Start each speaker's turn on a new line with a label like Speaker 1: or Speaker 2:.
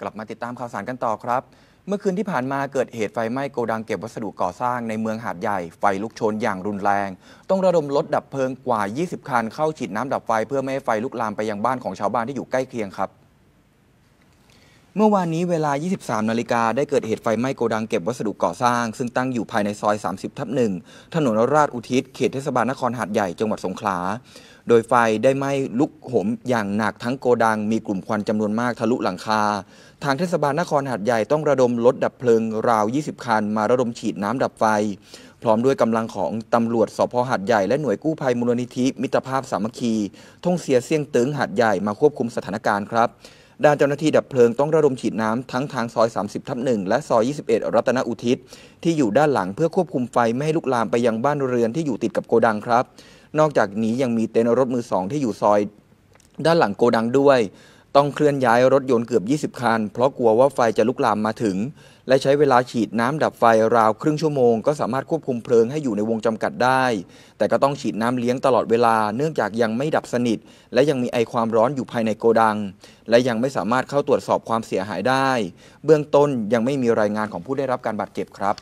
Speaker 1: กลับมาติดตามข่าวสารกันต่อครับ เมื่อคืนที่ผ่านมาเกิดเหตุไฟไหม้โกดังเก็บวัสดุก่อสร้างในเมืองหาดใหญ่ไฟลุกโชนอย่างรุนแรง ต้องระดมรถดับเพลิงกว่า 20 คันเข้าฉีดน้ำดับไฟเพื่อไม่ให้ไฟลุกลามไปยังบ้านของชาวบ้านที่อยู่ใกล้เคียงครับเมื่อวานนี้เวลา 23 นาฬิกา ได้เกิดเหตุไฟไหม้โกดังเก็บวัสดุก่อสร้าง ซึ่งตั้งอยู่ภายในซอย 30 ทับหนึ่งถนนราชอุทิศเขตเทศบาลนครหาดใหญ่ จังหวัดสงขลา โดยไฟได้ไหม้ลุกโหมอย่างหนักทั้งโกดังมีกลุ่มควันจำนวนมากทะลุหลังคา ทางเทศบาลนครหาดใหญ่ต้องระดมรถดับเพลิงราว 20 คันมาระดมฉีดน้ำดับไฟ พร้อมด้วยกำลังของตำรวจสพหาดใหญ่และหน่วยกู้ภัยมูลนิธิ มิตรภาพสามัคคีท่งเสียเสี่ยงตึงหาดใหญ่มาควบคุมสถานการณ์ครับด้านเจ้าหน้าที่ดับเพลิงต้องระดมฉีดน้ำทั้งทาง ซอย 30ทับหนึ่งและ ซอย 21 รัตนอุทิศ ที่อยู่ด้านหลังเพื่อควบคุมไฟไม่ให้ลุกลามไปยังบ้านเรือนที่อยู่ติดกับโกดังครับ นอกจากนี้ยังมีเต็นท์รถมือสองที่อยู่ซอยด้านหลังโกดังด้วยต้องเคลื่อนย้ายรถยนต์เกือบ 20 คัน เพราะกลัวว่าไฟจะลุกลามมาถึง และใช้เวลาฉีดน้ำดับไฟราวครึ่งชั่วโมงก็สามารถควบคุมเพลิงให้อยู่ในวงจำกัดได้ แต่ก็ต้องฉีดน้ำเลี้ยงตลอดเวลาเนื่องจากยังไม่ดับสนิท และยังมีไอความร้อนอยู่ภายในโกดัง และยังไม่สามารถเข้าตรวจสอบความเสียหายได้ เบื้องต้นยังไม่มีรายงานของผู้ได้รับการบาดเจ็บครับ